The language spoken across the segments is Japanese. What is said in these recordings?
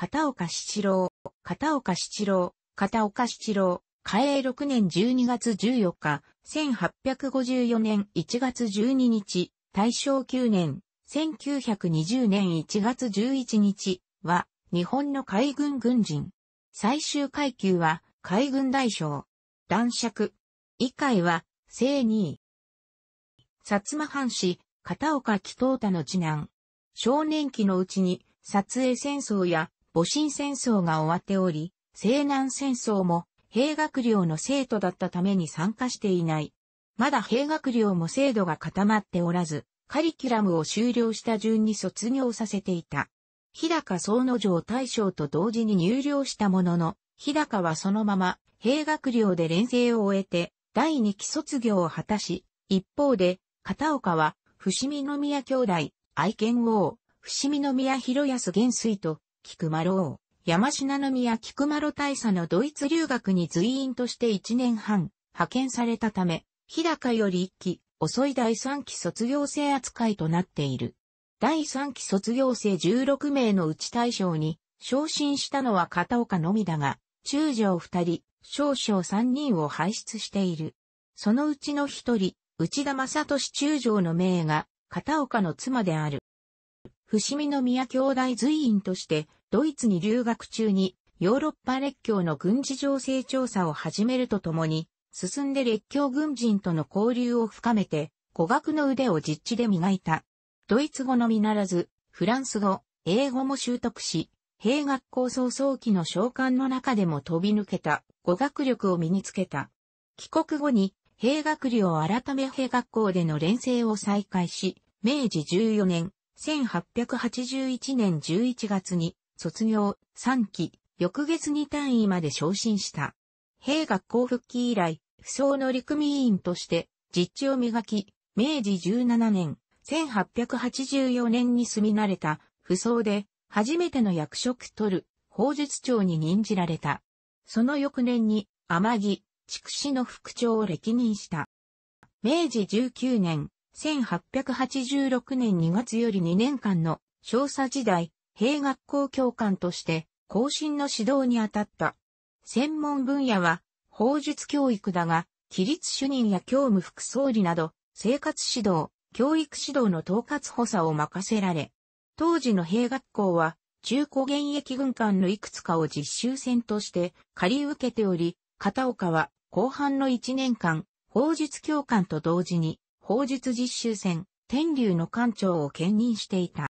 片岡七郎、片岡七郎、片岡七郎、嘉永6年12月14日、1854年1月12日、大正9年、1920年1月11日は、日本の海軍軍人。最終階級は、海軍大将。男爵。以下は、正2位。薩摩藩士、片岡紀藤太の次男。少年期のうちに、撮影戦争や戊辰戦争が終わっており、西南戦争も兵学寮の生徒だったために参加していない。まだ兵学寮も制度が固まっておらず、カリキュラムを終了した順に卒業させていた。日高総の城大将と同時に入寮したものの、日高はそのまま兵学寮で連生を終えて、第二期卒業を果たし、一方で、片岡は、伏見宮兄弟、愛犬王、伏見宮広安元帥と、菊丸王、山品宮菊丸大佐のドイツ留学に随員として1年半、派遣されたため、日高より1期、遅い第3期卒業生扱いとなっている。第3期卒業生16名のうち大将に、昇進したのは片岡のみだが、中将2人、少将3人を輩出している。そのうちの1人、内田正俊中将の名が、片岡の妻である。伏見宮兄弟随員として、ドイツに留学中にヨーロッパ列強の軍事情勢調査を始めるとともに、進んで列強軍人との交流を深めて、語学の腕を実地で磨いた。ドイツ語のみならず、フランス語、英語も習得し、兵学校早々期の召喚の中でも飛び抜けた語学力を身につけた。帰国後に、兵学寮改め兵学校での連成を再開し、明治14年、1881年11月に卒業、3期、翌月に単位まで昇進した。兵学校復帰以来、不相の陸組委員として、実地を磨き、明治17年、1884年に住み慣れた、不相で、初めての役職取る、法術長に任じられた。その翌年に、天城、筑紫の副長を歴任した。明治19年、1886年2月より2年間の、少佐時代、兵学校教官として後進の指導に当たった。専門分野は法術教育だが、規律主任や教務副総理など生活指導、教育指導の統括補佐を任せられ、当時の兵学校は中古現役軍艦のいくつかを実習船として借り受けており、片岡は後半の1年間、法術教官と同時に法術実習船、天竜の艦長を兼任していた。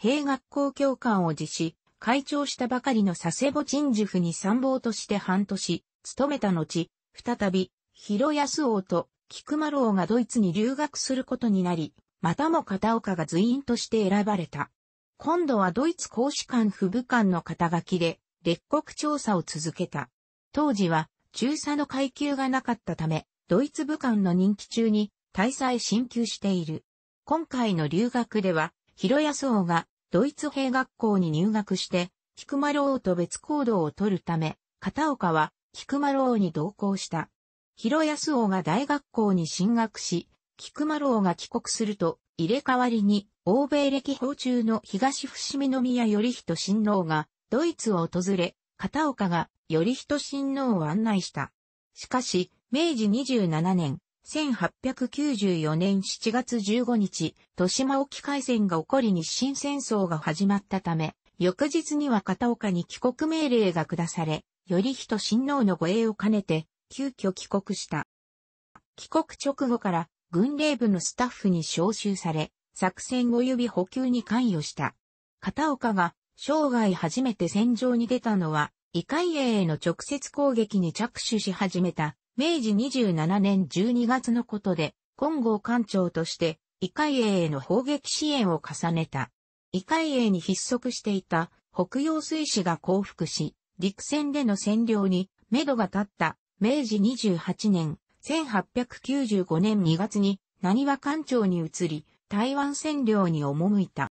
兵学校教官を辞し、会長したばかりの佐世保陳樹府に参謀として半年、勤めた後、再び、広安王と菊丸王がドイツに留学することになり、またも片岡が随員として選ばれた。今度はドイツ公使館府部官の肩書きで、列国調査を続けた。当時は、中佐の階級がなかったため、ドイツ武官の任期中に、大佐へ進級している。今回の留学では、広安王がドイツ兵学校に入学して、菊丸王と別行動を取るため、片岡は菊丸王に同行した。広安王が大学校に進学し、菊丸王が帰国すると、入れ替わりに、欧米歴訪中の東伏見宮頼人親王が、ドイツを訪れ、片岡が頼人親王を案内した。しかし、明治27年、1894年7月15日、豊島沖海戦が起こり日清戦争が始まったため、翌日には片岡に帰国命令が下され、頼仁親王の護衛を兼ねて、急遽帰国した。帰国直後から軍令部のスタッフに招集され、作戦及び補給に関与した。片岡が生涯初めて戦場に出たのは、異界英への直接攻撃に着手し始めた明治27年12月のことで、金剛艦長として、異界英への砲撃支援を重ねた。異界英に必足していた北洋水師が降伏し、陸戦での占領に、目どが立った明治28年、1895年2月に、何は艦長に移り、台湾占領に赴いた。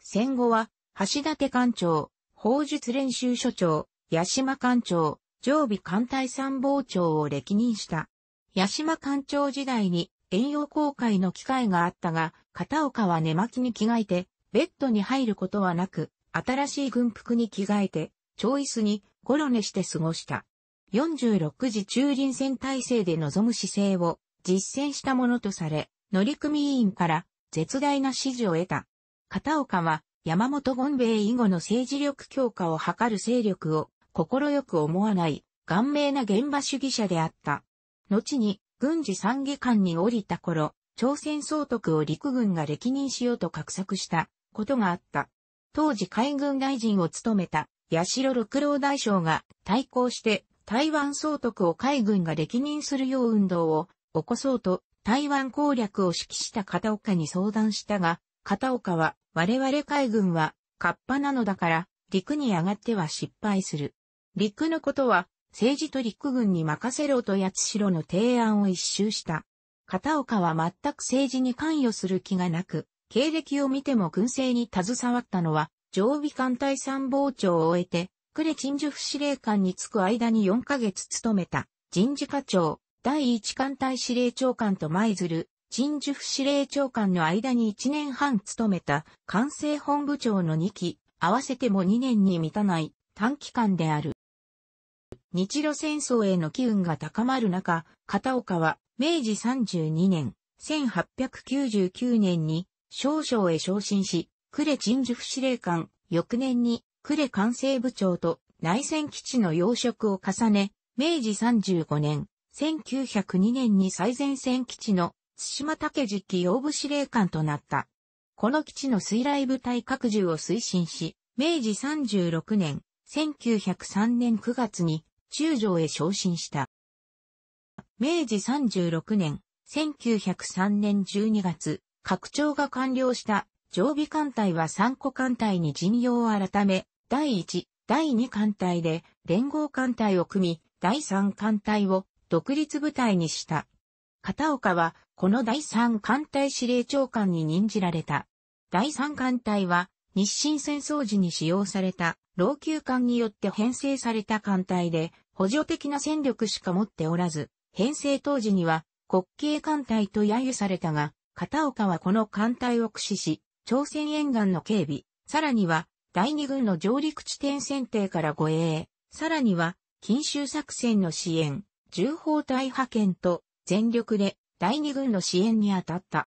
戦後は、橋立艦長、砲術練習所長、八島艦長、常備艦隊参謀長を歴任した。八島艦長時代に遠洋航海の機会があったが、片岡は寝巻きに着替えて、ベッドに入ることはなく、新しい軍服に着替えて、チョイスにゴロ寝して過ごした。46時中輪戦体制で臨む姿勢を実践したものとされ、乗組委員から絶大な支持を得た。片岡は山本権兵衛以後の政治力強化を図る勢力を快く思わない、顔明な現場主義者であった。後に、軍事参議官に降りた頃、朝鮮総督を陸軍が歴任しようと画策したことがあった。当時海軍大臣を務めた八代六郎大将が対抗して台湾総督を海軍が歴任するよう運動を起こそうと台湾攻略を指揮した片岡に相談したが、片岡は我々海軍はカッパなのだから陸に上がっては失敗する。陸のことは、政治と陸軍に任せろと八代の提案を一周した。片岡は全く政治に関与する気がなく、経歴を見ても軍政に携わったのは、常備艦隊参謀長を終えて、呉陳述府司令官に就く間に4ヶ月務めた、人事課長、第一艦隊司令長官と舞鶴、陳述府司令長官の間に1年半務めた、管政本部長の2期、合わせても2年に満たない短期間である。日露戦争への機運が高まる中、片岡は明治32年、1899年に少将へ昇進し、呉鎮守府司令官、翌年に呉管制部長と内戦基地の要職を重ね、明治35年、1902年に最前線基地の津島武次期用部司令官となった。この基地の水雷部隊拡充を推進し、明治36年、1903年9月に中将へ昇進した。明治36年、1903年12月、拡張が完了した常備艦隊は三個艦隊に陣容を改め、第1、第2艦隊で連合艦隊を組み、第3艦隊を独立部隊にした。片岡は、この第3艦隊司令長官に任じられた。第3艦隊は、日清戦争時に使用された老朽艦によって編成された艦隊で補助的な戦力しか持っておらず、編成当時には国慶艦隊と揶揄されたが、片岡はこの艦隊を駆使し、朝鮮沿岸の警備、さらには第二軍の上陸地点選定から護衛、さらには禁襲作戦の支援、重砲隊派遣と全力で第二軍の支援に当たった。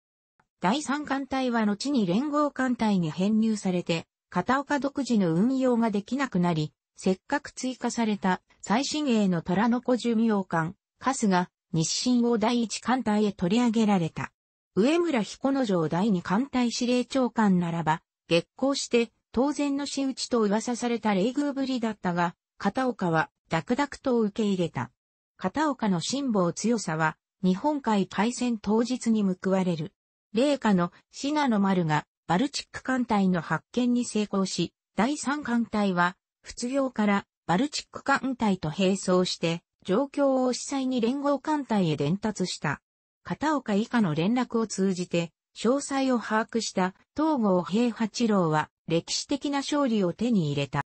第三艦隊は後に連合艦隊に編入されて、片岡独自の運用ができなくなり、せっかく追加された最新鋭の虎の子寿命艦、カスが日清を第一艦隊へ取り上げられた。上村彦之城第二艦隊司令長官ならば、月光して当然の仕打ちと噂された冷遇ぶりだったが、片岡はダクダクと受け入れた。片岡の辛抱強さは、日本海海戦当日に報われる。霊下のシナノマルがバルチック艦隊の発見に成功し、第三艦隊は、仏業からバルチック艦隊と並走して、状況を司祭に連合艦隊へ伝達した。片岡以下の連絡を通じて、詳細を把握した東郷平八郎は歴史的な勝利を手に入れた。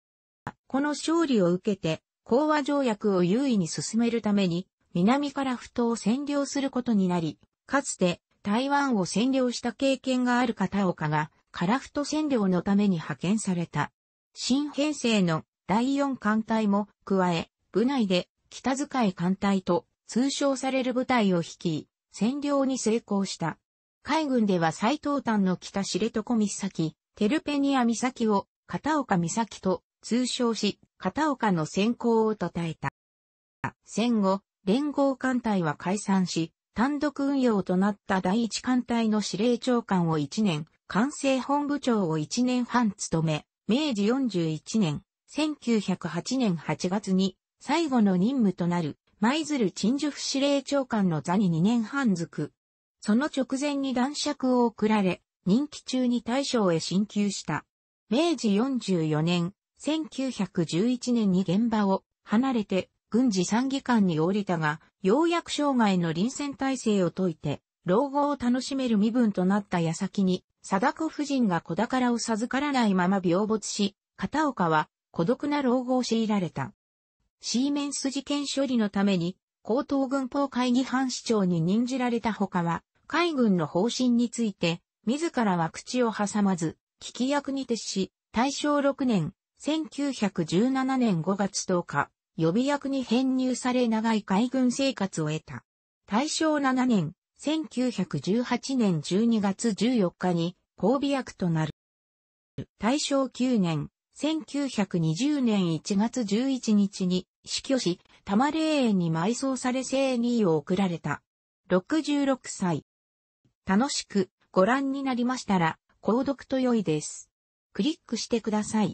この勝利を受けて、講和条約を優位に進めるために、南から不当を占領することになり、かつて台湾を占領した経験がある片岡が、カラフト占領のために派遣された。新編成の第四艦隊も加え、部内で北遣い艦隊と通称される部隊を率い、占領に成功した。海軍では最東端の北知床岬、テルペニア岬を片岡岬と通称し、片岡の先行を称えた。戦後、連合艦隊は解散し、単独運用となった第一艦隊の司令長官を1年、管制本部長を1年半務め、明治41年、1908年8月に最後の任務となる舞鶴陳守府司令長官の座に2年半づく。その直前に男尺を送られ、任期中に大将へ進級した。明治44年、1911年に現場を離れて軍事参議官に降りたが、ようやく生涯の臨戦体制を解いて、老後を楽しめる身分となった矢先に、貞子夫人が子宝を授からないまま病没し、片岡は孤独な老後を強いられた。シーメンス事件処理のために、高等軍法会議班市長に任じられたほかは、海軍の方針について、自らは口を挟まず、聞き役に徹し、大正6年、1917年5月10日、予備役に編入され長い海軍生活を得た。大正7年、1918年12月14日に交尾役となる。大正9年、1920年1月11日に死去し、多摩霊園に埋葬され生理を送られた。66歳。楽しくご覧になりましたら、購読と良いです。クリックしてください。